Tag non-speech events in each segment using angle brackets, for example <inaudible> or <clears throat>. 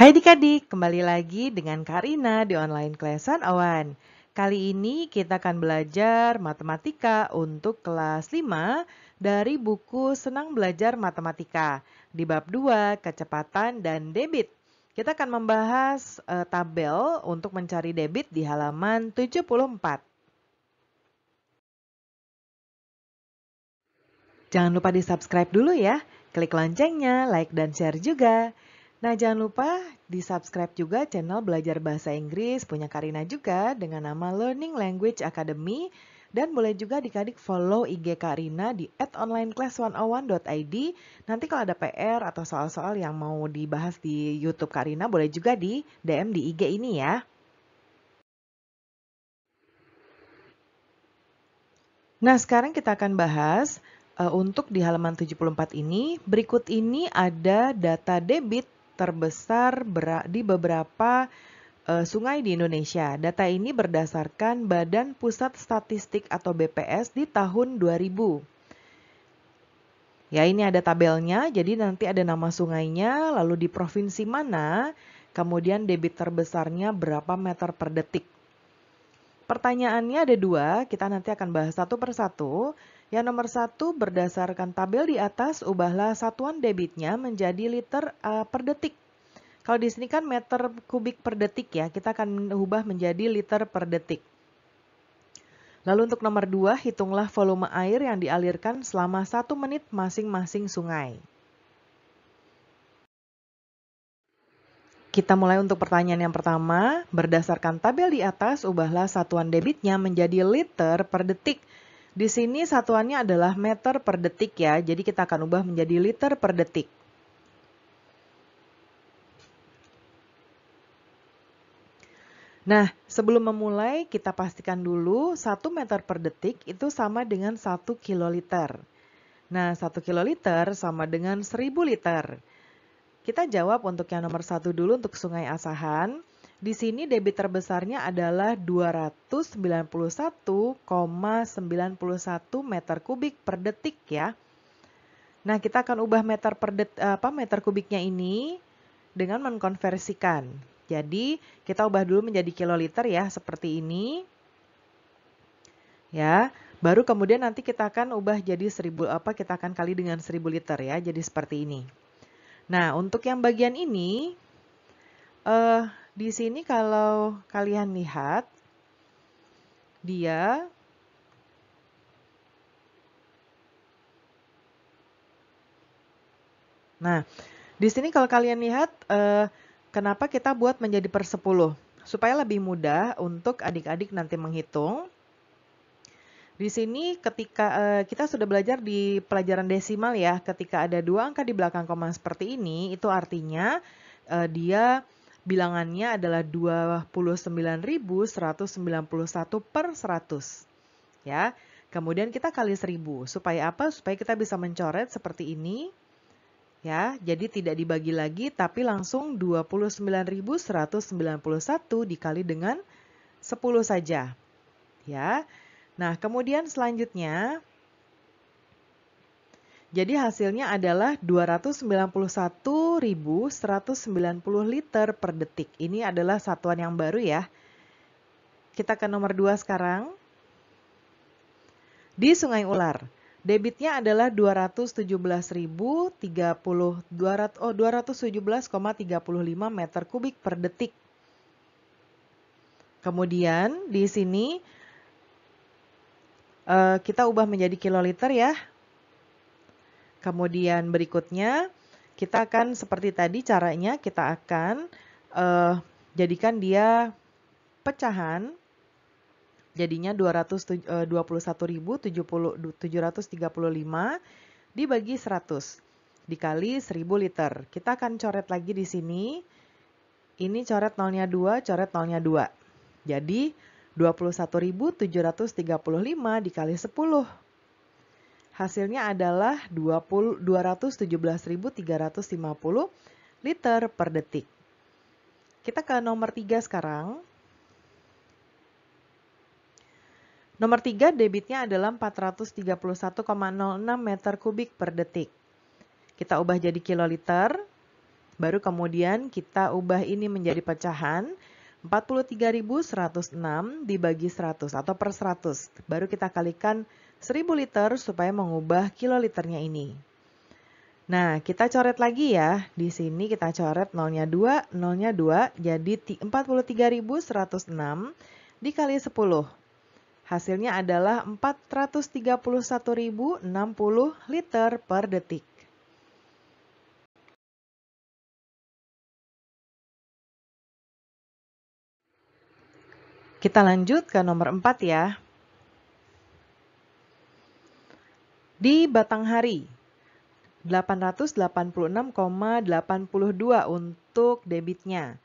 Hai adik-adik, kembali lagi dengan Karina di Online Kelasan Awan. Kali ini kita akan belajar matematika untuk kelas 5 dari buku Senang Belajar Matematika di bab 2 kecepatan dan debit. Kita akan membahas uh, tabel untuk mencari debit di halaman 74. Jangan lupa di subscribe dulu ya. Klik loncengnya, like dan share juga. Nah, jangan lupa di-subscribe juga channel Belajar Bahasa Inggris punya Karina juga dengan nama Learning Language Academy. Dan boleh juga dikadik follow IG Karina di onlineclass101.id. Nanti kalau ada PR atau soal-soal yang mau dibahas di YouTube Karina, boleh juga di DM di IG ini ya. Nah, sekarang kita akan bahas uh, untuk di halaman 74 ini. Berikut ini ada data debit terbesar di beberapa eh, sungai di Indonesia. Data ini berdasarkan Badan Pusat Statistik atau BPS di tahun 2000. Ya, ini ada tabelnya, jadi nanti ada nama sungainya, lalu di provinsi mana, kemudian debit terbesarnya berapa meter per detik. Pertanyaannya ada dua, kita nanti akan bahas satu persatu. satu yang nomor satu, berdasarkan tabel di atas, ubahlah satuan debitnya menjadi liter uh, per detik. Kalau di sini kan meter kubik per detik ya, kita akan ubah menjadi liter per detik. Lalu untuk nomor dua, hitunglah volume air yang dialirkan selama satu menit masing-masing sungai. Kita mulai untuk pertanyaan yang pertama. Berdasarkan tabel di atas, ubahlah satuan debitnya menjadi liter per detik. Di sini satuannya adalah meter per detik ya, jadi kita akan ubah menjadi liter per detik. Nah, sebelum memulai kita pastikan dulu 1 meter per detik itu sama dengan 1 kiloliter. Nah, 1 kiloliter sama dengan 1000 liter. Kita jawab untuk yang nomor 1 dulu untuk sungai Asahan. Di sini debit terbesarnya adalah 291,91 meter kubik per detik ya. Nah, kita akan ubah meter per det, apa meter kubiknya ini dengan mengkonversikan. Jadi, kita ubah dulu menjadi kiloliter ya, seperti ini. Ya, baru kemudian nanti kita akan ubah jadi 1000 apa kita akan kali dengan 1000 liter ya, jadi seperti ini. Nah, untuk yang bagian ini eh di sini kalau kalian lihat, dia Nah, di sini kalau kalian lihat, eh, kenapa kita buat menjadi per 10? Supaya lebih mudah untuk adik-adik nanti menghitung. Di sini ketika eh, kita sudah belajar di pelajaran desimal ya, ketika ada dua angka di belakang koma seperti ini, itu artinya eh, dia bilangannya adalah 29.191 per 100. Ya. Kemudian kita kali 1000 supaya apa? Supaya kita bisa mencoret seperti ini. Ya, jadi tidak dibagi lagi tapi langsung 29.191 dikali dengan 10 saja. Ya. Nah, kemudian selanjutnya jadi hasilnya adalah 291.190 liter per detik. Ini adalah satuan yang baru ya. Kita ke nomor 2 sekarang. Di Sungai Ular, debitnya adalah 217.30 oh 217,35 meter kubik per detik. Kemudian di sini eh, kita ubah menjadi kiloliter ya Kemudian berikutnya kita akan seperti tadi caranya kita akan uh, jadikan dia pecahan jadinya 221.735 eh, dibagi 100 dikali 1000 liter. Kita akan coret lagi di sini. Ini coret nolnya 2, coret nolnya 2. Jadi 21.735 dikali 10 Hasilnya adalah 217.350 liter per detik. Kita ke nomor 3 sekarang. Nomor 3 debitnya adalah 431,06 meter kubik per detik. Kita ubah jadi kiloliter, baru kemudian kita ubah ini menjadi pecahan 43.106 dibagi 100 atau per 100. Baru kita kalikan 1000 liter supaya mengubah kiloliternya ini. Nah, kita coret lagi ya. Di sini kita coret 0-nya 2, 0-nya 2, jadi 43.106 dikali 10. Hasilnya adalah 431.060 liter per detik. Kita lanjut ke nomor 4 ya. Di Batanghari, 886,82 untuk debitnya.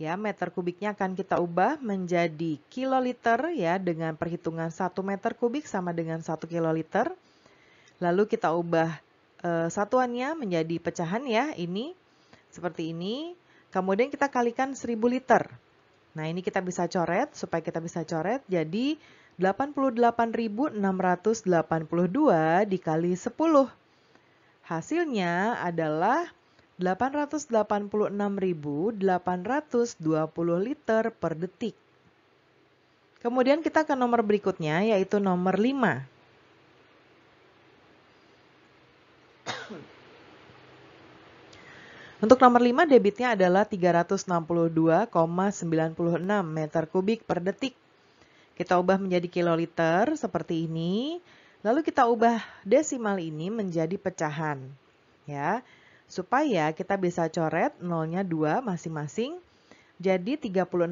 Ya, meter kubiknya akan kita ubah menjadi kiloliter ya dengan perhitungan 1 meter kubik sama dengan 1 kiloliter. Lalu kita ubah e, satuannya menjadi pecahan ya, ini seperti ini. Kemudian kita kalikan 1000 liter. Nah, ini kita bisa coret supaya kita bisa coret jadi 88.682 dikali 10. Hasilnya adalah 886.820 liter per detik. Kemudian kita ke nomor berikutnya yaitu nomor 5. <clears throat> Untuk nomor 5 debitnya adalah 362,96 meter kubik per detik. Kita ubah menjadi kiloliter seperti ini. Lalu kita ubah desimal ini menjadi pecahan. Ya, supaya kita bisa coret nolnya 2 masing-masing. Jadi 36.296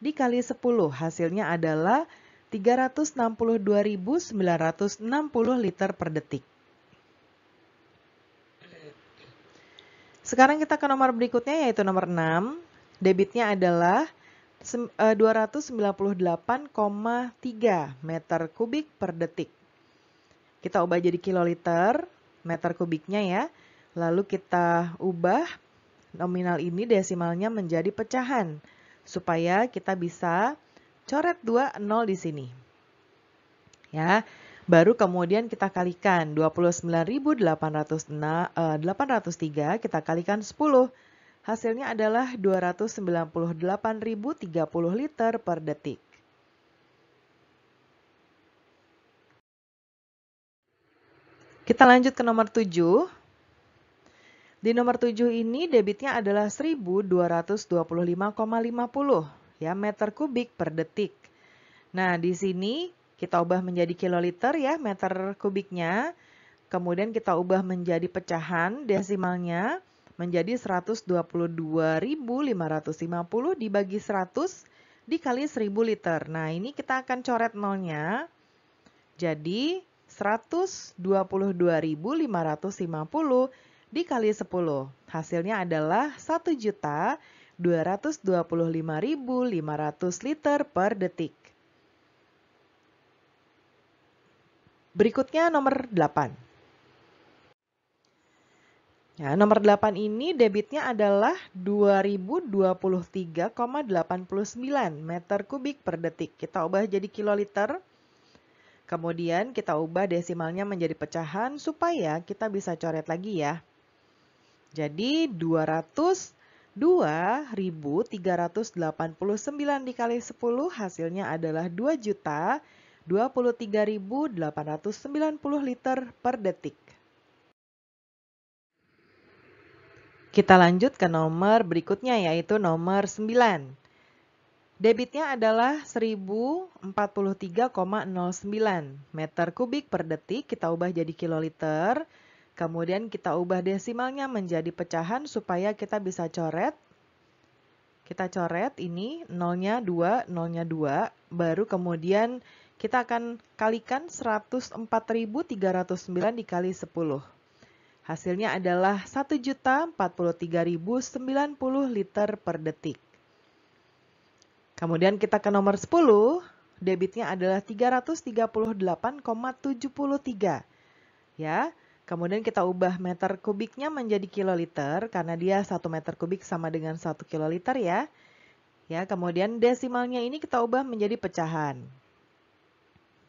dikali 10 hasilnya adalah 362.960 liter per detik. Sekarang kita ke nomor berikutnya yaitu nomor 6. Debitnya adalah 298,3 eh, meter kubik per detik. Kita ubah jadi kiloliter, meter kubiknya ya. Lalu kita ubah nominal ini desimalnya menjadi pecahan supaya kita bisa coret 2 0 di sini. Ya, baru kemudian kita kalikan 29.803 eh, kita kalikan 10. Hasilnya adalah 298.030 liter per detik. Kita lanjut ke nomor 7. Di nomor 7 ini debitnya adalah 1225,50 ya meter kubik per detik. Nah, di sini kita ubah menjadi kiloliter ya meter kubiknya. Kemudian kita ubah menjadi pecahan desimalnya menjadi 122.550 dibagi 100 dikali 1000 liter. Nah, ini kita akan coret nolnya. Jadi 122.550 dikali 10. Hasilnya adalah 1.225.500 liter per detik. Berikutnya nomor 8. Nah, nomor 8 ini debitnya adalah 2023,89 meter kubik per detik. Kita ubah jadi kiloliter. Kemudian kita ubah desimalnya menjadi pecahan supaya kita bisa coret lagi ya. Jadi 202.389 dikali 10 hasilnya adalah 2 liter per detik. Kita lanjut ke nomor berikutnya yaitu nomor 9. Debitnya adalah 1043,09 meter kubik per detik kita ubah jadi kiloliter. Kemudian kita ubah desimalnya menjadi pecahan supaya kita bisa coret. Kita coret ini nolnya 2, nolnya 2. Baru kemudian kita akan kalikan 104.309 dikali 10. Hasilnya adalah 1.043.090 liter per detik. Kemudian kita ke nomor 10, debitnya adalah 338,73. Ya, kemudian kita ubah meter kubiknya menjadi kiloliter karena dia 1 meter kubik sama dengan 1 kiloliter ya. Ya, kemudian desimalnya ini kita ubah menjadi pecahan.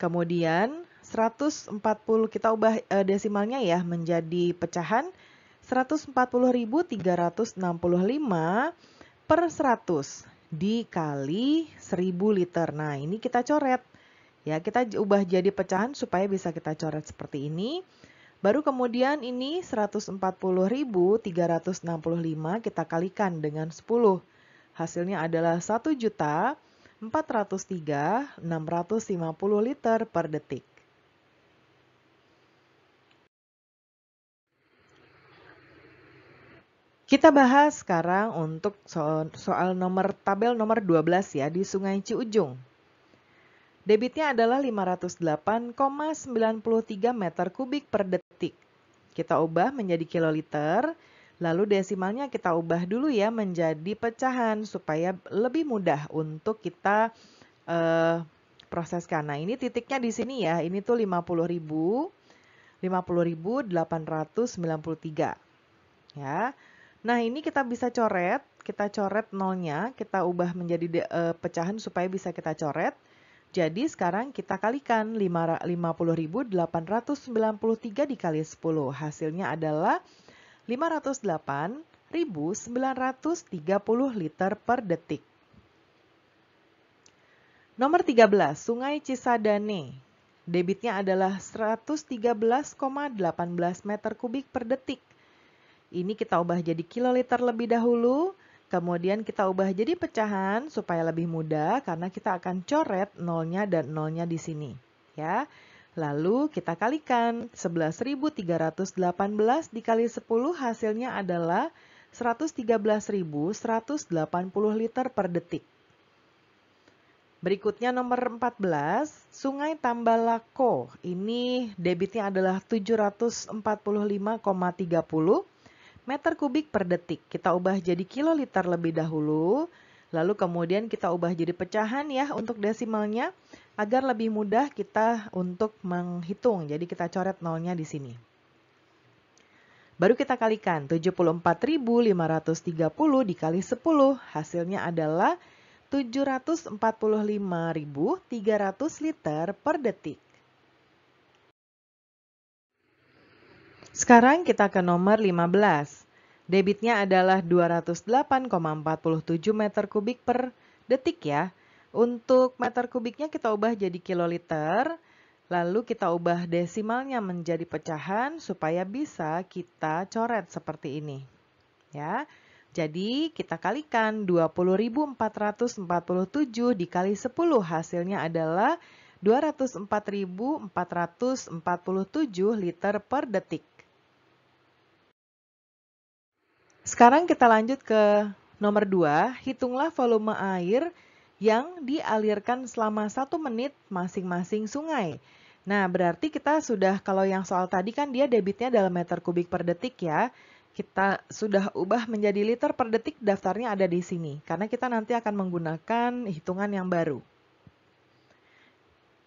Kemudian 140 kita ubah e, desimalnya ya menjadi pecahan 140.365 per 100 dikali 1000 liter. Nah, ini kita coret. Ya, kita ubah jadi pecahan supaya bisa kita coret seperti ini. Baru kemudian ini 140.365 kita kalikan dengan 10. Hasilnya adalah 1 juta 403 650 liter per detik. Kita bahas sekarang untuk soal, nomor tabel nomor 12 ya di Sungai Ciujung. Debitnya adalah 508,93 meter kubik per detik. Kita ubah menjadi kiloliter. Lalu desimalnya kita ubah dulu ya menjadi pecahan supaya lebih mudah untuk kita uh, proseskan. Nah ini titiknya di sini ya, ini tuh 50.000, 50.893 ya. Nah ini kita bisa coret, kita coret nolnya, kita ubah menjadi uh, pecahan supaya bisa kita coret. Jadi sekarang kita kalikan 50.893 dikali 10. Hasilnya adalah 508.930 liter per detik. Nomor 13, Sungai Cisadane. Debitnya adalah 113,18 meter kubik per detik. Ini kita ubah jadi kiloliter lebih dahulu, kemudian kita ubah jadi pecahan supaya lebih mudah karena kita akan coret nolnya dan nolnya di sini. Ya, Lalu kita kalikan 11.318 dikali 10 hasilnya adalah 113.180 liter per detik. Berikutnya nomor 14, Sungai Tambalako. Ini debitnya adalah 745,30 meter kubik per detik. Kita ubah jadi kiloliter lebih dahulu. Lalu kemudian kita ubah jadi pecahan ya untuk desimalnya agar lebih mudah kita untuk menghitung. Jadi kita coret nolnya di sini. Baru kita kalikan 74.530 dikali 10 hasilnya adalah 745.300 liter per detik. Sekarang kita ke nomor 15. Debitnya adalah 208,47 meter kubik per detik ya. Untuk meter kubiknya kita ubah jadi kiloliter, lalu kita ubah desimalnya menjadi pecahan supaya bisa kita coret seperti ini. Ya. Jadi kita kalikan 20.447 dikali 10 hasilnya adalah 204.447 liter per detik. Sekarang kita lanjut ke nomor 2. Hitunglah volume air yang dialirkan selama satu menit masing-masing sungai. Nah, berarti kita sudah, kalau yang soal tadi kan dia debitnya dalam meter kubik per detik ya. Kita sudah ubah menjadi liter per detik, daftarnya ada di sini. Karena kita nanti akan menggunakan hitungan yang baru.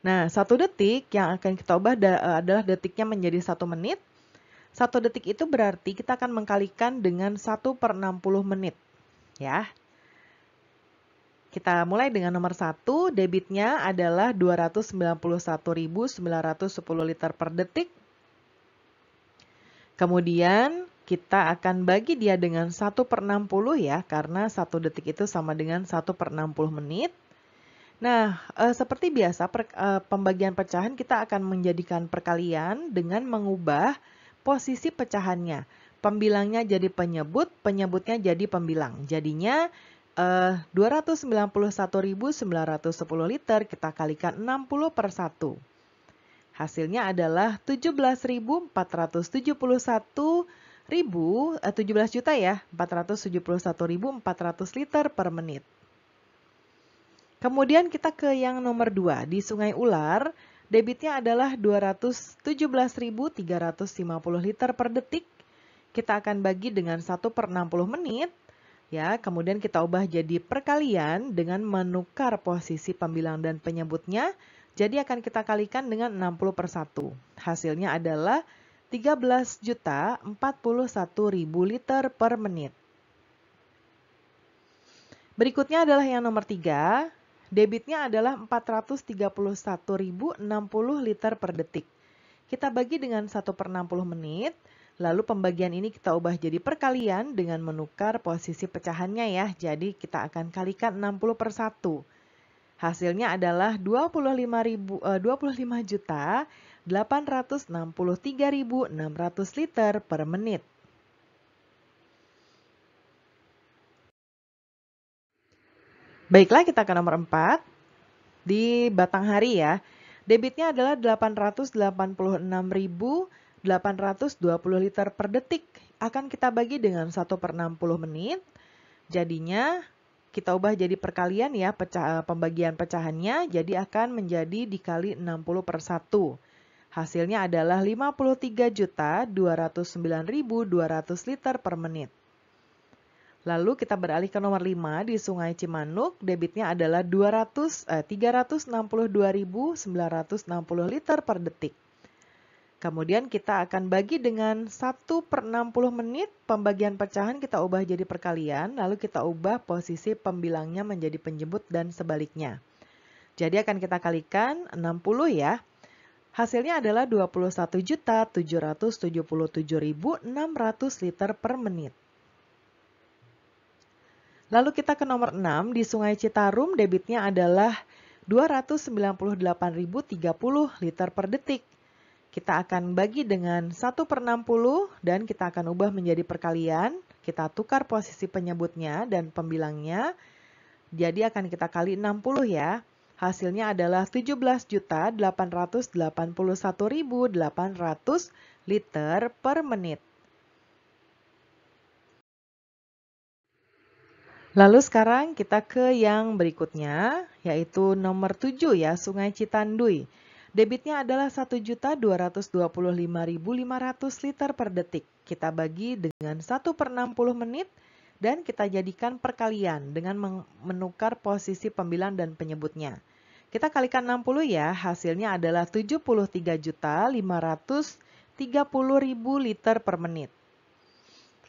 Nah, satu detik yang akan kita ubah eh, adalah detiknya menjadi satu menit. Satu detik itu berarti kita akan mengkalikan dengan 1 per 60 menit. Ya. Kita mulai dengan nomor 1, debitnya adalah 291.910 liter per detik. Kemudian kita akan bagi dia dengan 1 per 60 ya, karena 1 detik itu sama dengan 1 per 60 menit. Nah, e, seperti biasa per, e, pembagian pecahan kita akan menjadikan perkalian dengan mengubah posisi pecahannya. Pembilangnya jadi penyebut, penyebutnya jadi pembilang. Jadinya eh, 291.910 liter kita kalikan 60 per 1. Hasilnya adalah 17.471.000 ribu, eh, 17 juta ya, 471.400 liter per menit. Kemudian kita ke yang nomor 2, di Sungai Ular, Debitnya adalah 217.350 liter per detik. Kita akan bagi dengan 1 per 60 menit. Ya, kemudian kita ubah jadi perkalian dengan menukar posisi pembilang dan penyebutnya. Jadi akan kita kalikan dengan 60 per 1. Hasilnya adalah 13.041.000 liter per menit. Berikutnya adalah yang nomor 3, Debitnya adalah 431.060 liter per detik. Kita bagi dengan 1 per 60 menit, lalu pembagian ini kita ubah jadi perkalian dengan menukar posisi pecahannya ya. Jadi kita akan kalikan 60 per 1. Hasilnya adalah 25.863.600 eh, juta liter per menit. Baiklah, kita ke nomor 4. Di batang hari ya. Debitnya adalah 886.820 liter per detik. Akan kita bagi dengan 1 per 60 menit. Jadinya kita ubah jadi perkalian ya pecah, pembagian pecahannya. Jadi akan menjadi dikali 60 per 1. Hasilnya adalah 53.209.200 liter per menit. Lalu kita beralih ke nomor 5 di Sungai Cimanuk, debitnya adalah 200 eh, 362.960 liter per detik. Kemudian kita akan bagi dengan 1 per 60 menit, pembagian pecahan kita ubah jadi perkalian, lalu kita ubah posisi pembilangnya menjadi penjemput dan sebaliknya. Jadi akan kita kalikan 60 ya. Hasilnya adalah 21.777.600 liter per menit. Lalu kita ke nomor 6, di Sungai Citarum debitnya adalah 298.030 liter per detik. Kita akan bagi dengan 1 per 60 dan kita akan ubah menjadi perkalian. Kita tukar posisi penyebutnya dan pembilangnya. Jadi akan kita kali 60 ya. Hasilnya adalah 17.881.800 liter per menit. Lalu sekarang kita ke yang berikutnya, yaitu nomor 7 ya, Sungai Citandui. Debitnya adalah 1.225.500 liter per detik. Kita bagi dengan 1 per 60 menit dan kita jadikan perkalian dengan menukar posisi pembilang dan penyebutnya. Kita kalikan 60 ya, hasilnya adalah 73.530.000 liter per menit.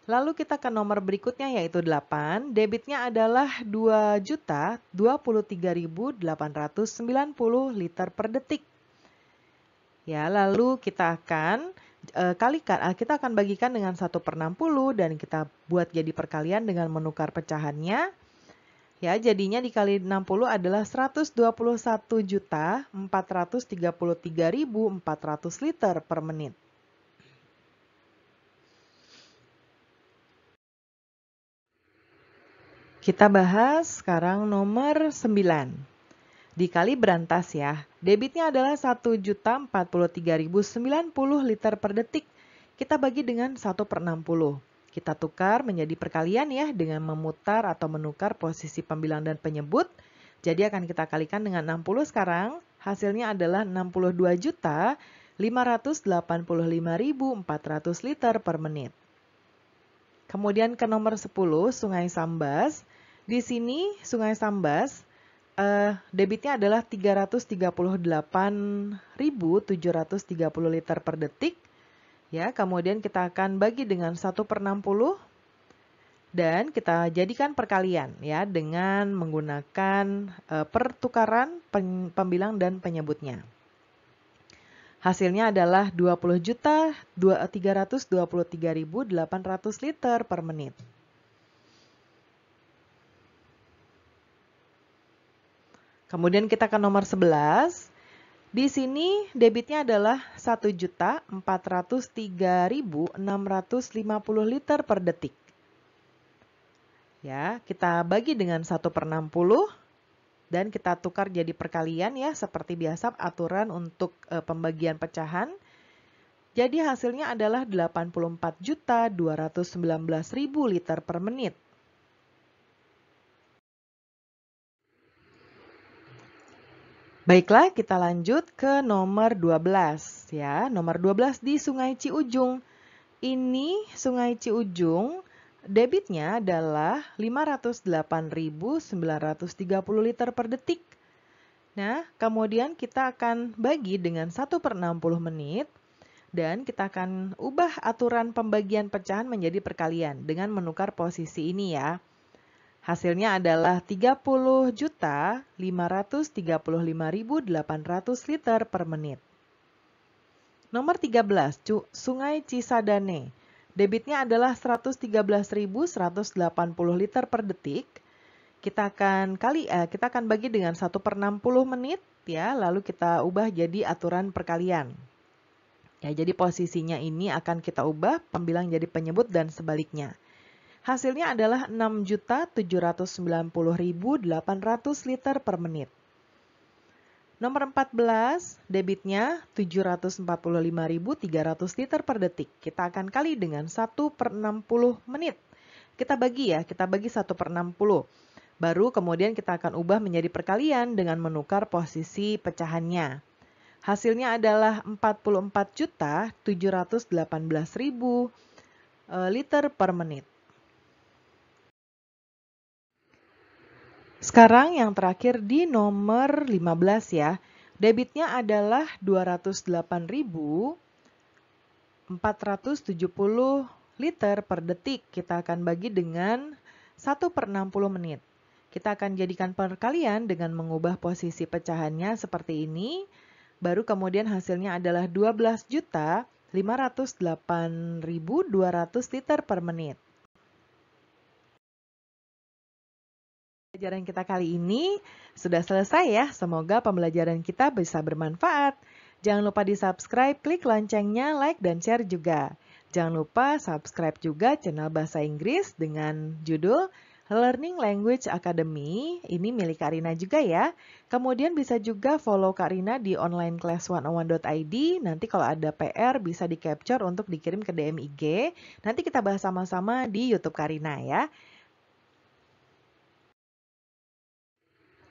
Lalu kita ke nomor berikutnya yaitu 8. Debitnya adalah 2 juta liter per detik. Ya, lalu kita akan e, kalikan, eh, kita akan bagikan dengan 1 per 60 dan kita buat jadi perkalian dengan menukar pecahannya. Ya, jadinya dikali 60 adalah 121.433.400 juta liter per menit. Kita bahas sekarang nomor 9 dikali berantas ya. Debitnya adalah 1.043.090 liter per detik. Kita bagi dengan 1 per 60. Kita tukar menjadi perkalian ya dengan memutar atau menukar posisi pembilang dan penyebut. Jadi akan kita kalikan dengan 60 sekarang. Hasilnya adalah 62 juta liter per menit. Kemudian ke nomor 10, Sungai Sambas. Di sini Sungai Sambas uh, debitnya adalah 338.730 liter per detik. Ya, kemudian kita akan bagi dengan 1 per 60 dan kita jadikan perkalian ya dengan menggunakan uh, pertukaran pen, pembilang dan penyebutnya. Hasilnya adalah 20 juta 323.800 liter per menit. Kemudian kita ke nomor 11. Di sini debitnya adalah 1.403.650 liter per detik. Ya, kita bagi dengan 1 per 60 dan kita tukar jadi perkalian ya seperti biasa aturan untuk e, pembagian pecahan. Jadi hasilnya adalah 84.219.000 liter per menit. Baiklah, kita lanjut ke nomor 12 ya. Nomor 12 di Sungai Ciujung. Ini Sungai Ciujung debitnya adalah 508.930 liter per detik. Nah, kemudian kita akan bagi dengan 1 per 60 menit dan kita akan ubah aturan pembagian pecahan menjadi perkalian dengan menukar posisi ini ya. Hasilnya adalah 30.535.800 liter per menit. Nomor 13, Sungai Cisadane. Debitnya adalah 113.180 liter per detik. Kita akan kali eh, kita akan bagi dengan 1 per 60 menit ya, lalu kita ubah jadi aturan perkalian. Ya, jadi posisinya ini akan kita ubah pembilang jadi penyebut dan sebaliknya. Hasilnya adalah 6.790.800 liter per menit. Nomor 14, debitnya 745.300 liter per detik. Kita akan kali dengan 1 per 60 menit. Kita bagi ya, kita bagi 1 per 60. Baru kemudian kita akan ubah menjadi perkalian dengan menukar posisi pecahannya. Hasilnya adalah 44.718.000 eh, liter per menit. Sekarang yang terakhir di nomor 15 ya. Debitnya adalah 208.470 liter per detik. Kita akan bagi dengan 1 per 60 menit. Kita akan jadikan perkalian dengan mengubah posisi pecahannya seperti ini. Baru kemudian hasilnya adalah 12.508.200 liter per menit. Pembelajaran kita kali ini sudah selesai ya. Semoga pembelajaran kita bisa bermanfaat. Jangan lupa di-subscribe, klik loncengnya, like, dan share juga. Jangan lupa subscribe juga channel Bahasa Inggris dengan judul Learning Language Academy. Ini milik Karina juga ya. Kemudian bisa juga follow Karina di onlineclass101.id. Nanti kalau ada PR bisa di-capture untuk dikirim ke DMIG. Nanti kita bahas sama-sama di YouTube Karina ya.